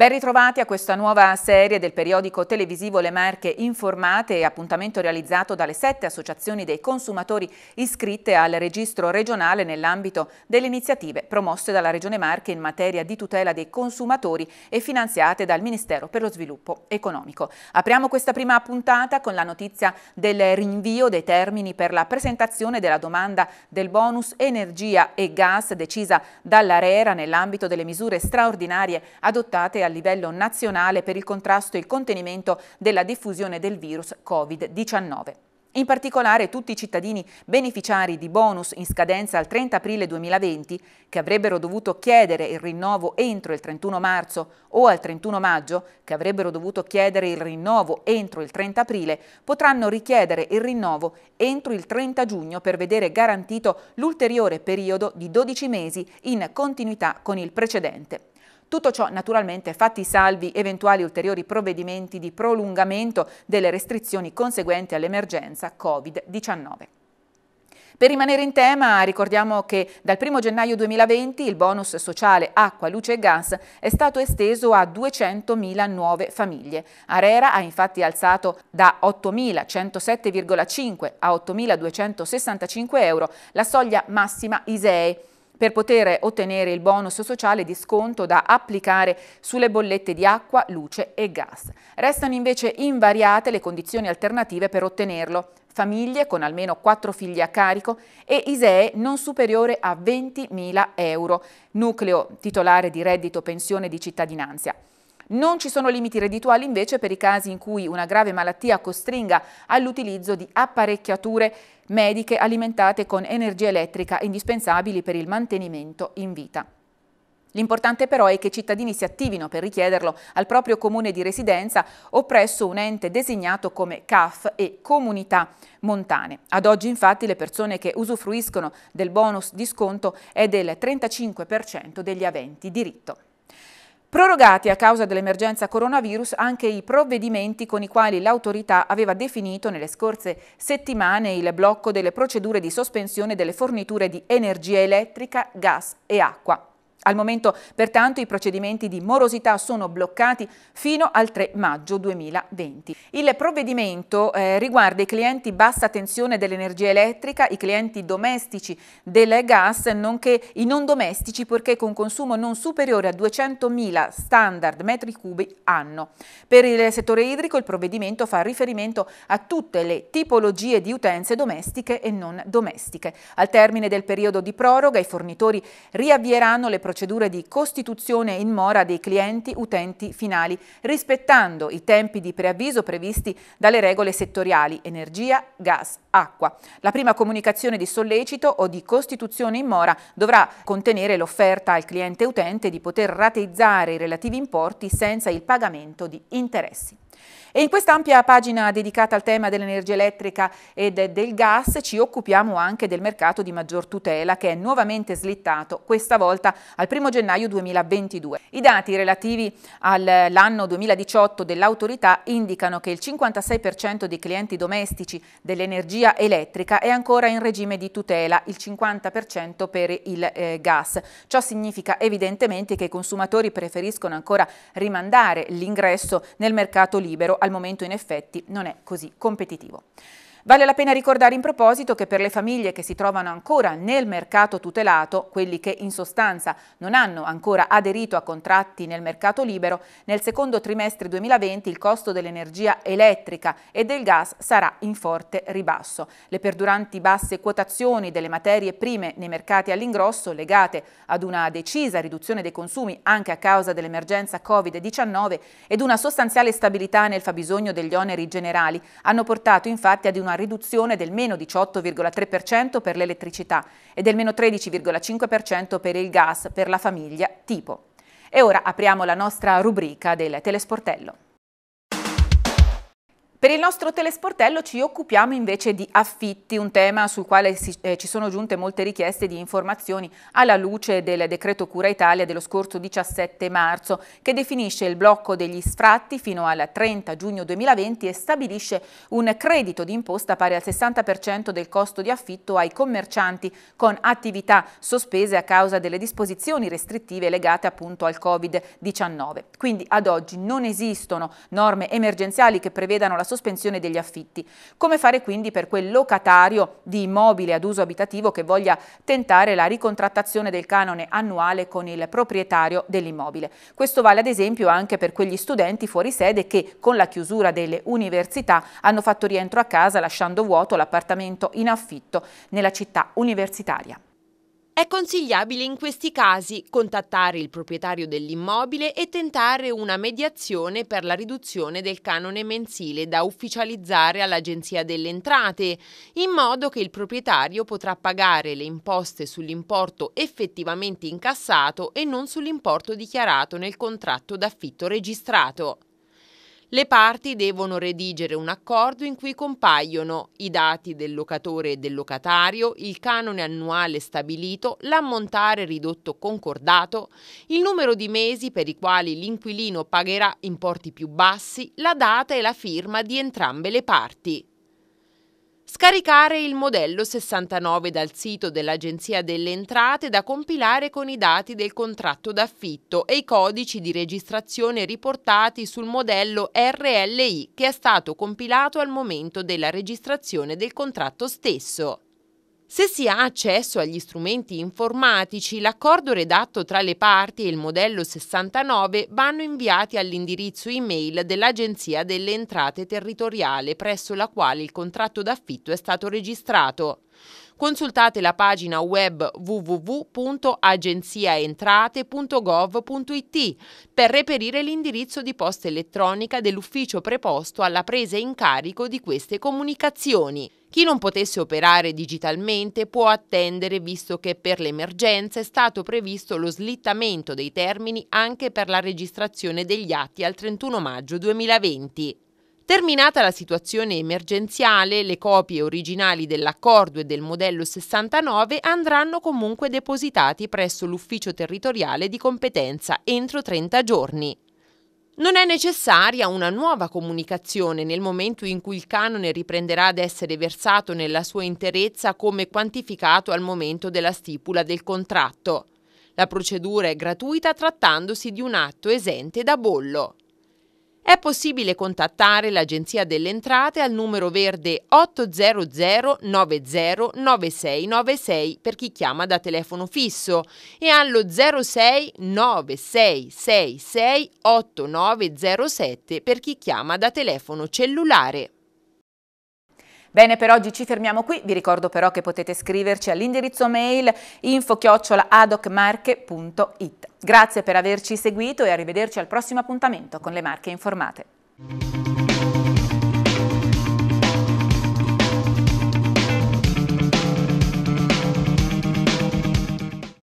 Ben ritrovati a questa nuova serie del periodico televisivo Le Marche Informate, appuntamento realizzato dalle sette associazioni dei consumatori iscritte al registro regionale nell'ambito delle iniziative promosse dalla Regione Marche in materia di tutela dei consumatori e finanziate dal Ministero per lo Sviluppo Economico. Apriamo questa prima puntata con la notizia del rinvio dei termini per la presentazione della domanda del bonus energia e gas decisa dall'ARERA nell'ambito delle misure straordinarie adottate al livello nazionale per il contrasto e il contenimento della diffusione del virus Covid-19. In particolare tutti i cittadini beneficiari di bonus in scadenza al 30 aprile 2020, che avrebbero dovuto chiedere il rinnovo entro il 31 marzo o al 31 maggio, che avrebbero dovuto chiedere il rinnovo entro il 30 aprile, potranno richiedere il rinnovo entro il 30 giugno per vedere garantito l'ulteriore periodo di 12 mesi in continuità con il precedente. Tutto ciò naturalmente fatti salvi eventuali ulteriori provvedimenti di prolungamento delle restrizioni conseguenti all'emergenza Covid-19. Per rimanere in tema, ricordiamo che dal 1 gennaio 2020 il bonus sociale acqua, luce e gas è stato esteso a 200.000 nuove famiglie. Arera ha infatti alzato da 8.107,5 a 8.265 euro la soglia massima ISEE per poter ottenere il bonus sociale di sconto da applicare sulle bollette di acqua, luce e gas. Restano invece invariate le condizioni alternative per ottenerlo, famiglie con almeno 4 figli a carico e ISEE non superiore a 20.000 euro, nucleo titolare di reddito pensione di cittadinanza. Non ci sono limiti reddituali invece per i casi in cui una grave malattia costringa all'utilizzo di apparecchiature mediche alimentate con energia elettrica indispensabili per il mantenimento in vita. L'importante però è che i cittadini si attivino per richiederlo al proprio comune di residenza o presso un ente designato come CAF e comunità montane. Ad oggi infatti le persone che usufruiscono del bonus di sconto è del 35% degli aventi diritto. Prorogati a causa dell'emergenza coronavirus anche i provvedimenti con i quali l'autorità aveva definito nelle scorse settimane il blocco delle procedure di sospensione delle forniture di energia elettrica, gas e acqua. Al momento, pertanto, i procedimenti di morosità sono bloccati fino al 3 maggio 2020. Il provvedimento eh, riguarda i clienti bassa tensione dell'energia elettrica, i clienti domestici del gas, nonché i non domestici perché con consumo non superiore a 200.000 standard metri cubi anno. Per il settore idrico il provvedimento fa riferimento a tutte le tipologie di utenze domestiche e non domestiche. Al termine del periodo di proroga i fornitori riavvieranno le produzioni procedure di costituzione in mora dei clienti utenti finali, rispettando i tempi di preavviso previsti dalle regole settoriali energia, gas, acqua. La prima comunicazione di sollecito o di costituzione in mora dovrà contenere l'offerta al cliente utente di poter rateizzare i relativi importi senza il pagamento di interessi. E in ampia pagina dedicata al tema dell'energia elettrica e del gas ci occupiamo anche del mercato di maggior tutela che è nuovamente slittato, questa volta al 1 gennaio 2022. I dati relativi all'anno 2018 dell'autorità indicano che il 56% dei clienti domestici dell'energia elettrica è ancora in regime di tutela, il 50% per il eh, gas. Ciò significa evidentemente che i consumatori preferiscono ancora rimandare l'ingresso nel mercato libero al momento in effetti non è così competitivo. Vale la pena ricordare in proposito che per le famiglie che si trovano ancora nel mercato tutelato, quelli che in sostanza non hanno ancora aderito a contratti nel mercato libero, nel secondo trimestre 2020 il costo dell'energia elettrica e del gas sarà in forte ribasso. Le perduranti basse quotazioni delle materie prime nei mercati all'ingrosso, legate ad una decisa riduzione dei consumi anche a causa dell'emergenza Covid-19 ed una sostanziale stabilità nel fabbisogno degli oneri generali, hanno portato infatti ad una una riduzione del meno 18,3% per l'elettricità e del meno 13,5% per il gas per la famiglia tipo. E ora apriamo la nostra rubrica del telesportello. Per il nostro telesportello ci occupiamo invece di affitti, un tema sul quale si, eh, ci sono giunte molte richieste di informazioni alla luce del decreto Cura Italia dello scorso 17 marzo che definisce il blocco degli sfratti fino al 30 giugno 2020 e stabilisce un credito di imposta pari al 60% del costo di affitto ai commercianti con attività sospese a causa delle disposizioni restrittive legate appunto al Covid-19. Quindi ad oggi non esistono norme emergenziali che prevedano la sospensione degli affitti. Come fare quindi per quel locatario di immobile ad uso abitativo che voglia tentare la ricontrattazione del canone annuale con il proprietario dell'immobile. Questo vale ad esempio anche per quegli studenti fuori sede che con la chiusura delle università hanno fatto rientro a casa lasciando vuoto l'appartamento in affitto nella città universitaria. È consigliabile in questi casi contattare il proprietario dell'immobile e tentare una mediazione per la riduzione del canone mensile da ufficializzare all'Agenzia delle Entrate, in modo che il proprietario potrà pagare le imposte sull'importo effettivamente incassato e non sull'importo dichiarato nel contratto d'affitto registrato. Le parti devono redigere un accordo in cui compaiono i dati del locatore e del locatario, il canone annuale stabilito, l'ammontare ridotto concordato, il numero di mesi per i quali l'inquilino pagherà importi più bassi, la data e la firma di entrambe le parti. Scaricare il modello 69 dal sito dell'Agenzia delle Entrate da compilare con i dati del contratto d'affitto e i codici di registrazione riportati sul modello RLI che è stato compilato al momento della registrazione del contratto stesso. Se si ha accesso agli strumenti informatici, l'accordo redatto tra le parti e il modello 69 vanno inviati all'indirizzo e-mail dell'Agenzia delle Entrate Territoriale presso la quale il contratto d'affitto è stato registrato. Consultate la pagina web www.agenziaentrate.gov.it per reperire l'indirizzo di posta elettronica dell'ufficio preposto alla presa in carico di queste comunicazioni. Chi non potesse operare digitalmente può attendere visto che per l'emergenza è stato previsto lo slittamento dei termini anche per la registrazione degli atti al 31 maggio 2020. Terminata la situazione emergenziale, le copie originali dell'accordo e del modello 69 andranno comunque depositati presso l'ufficio territoriale di competenza entro 30 giorni. Non è necessaria una nuova comunicazione nel momento in cui il canone riprenderà ad essere versato nella sua interezza come quantificato al momento della stipula del contratto. La procedura è gratuita trattandosi di un atto esente da bollo. È possibile contattare l'Agenzia delle Entrate al numero verde 800 90 9696 per chi chiama da telefono fisso e allo 06 9666 8907 per chi chiama da telefono cellulare. Bene, per oggi ci fermiamo qui, vi ricordo però che potete scriverci all'indirizzo mail info-adocmarche.it. Grazie per averci seguito e arrivederci al prossimo appuntamento con le Marche Informate.